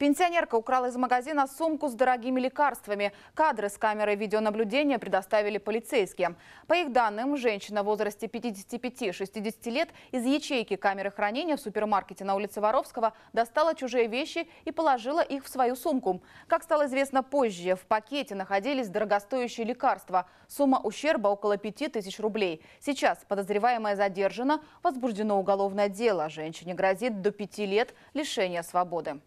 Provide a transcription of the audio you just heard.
Пенсионерка украла из магазина сумку с дорогими лекарствами. Кадры с камерой видеонаблюдения предоставили полицейские. По их данным, женщина в возрасте 55-60 лет из ячейки камеры хранения в супермаркете на улице Воровского достала чужие вещи и положила их в свою сумку. Как стало известно позже, в пакете находились дорогостоящие лекарства. Сумма ущерба около 5000 рублей. Сейчас подозреваемая задержана, возбуждено уголовное дело. Женщине грозит до пяти лет лишения свободы.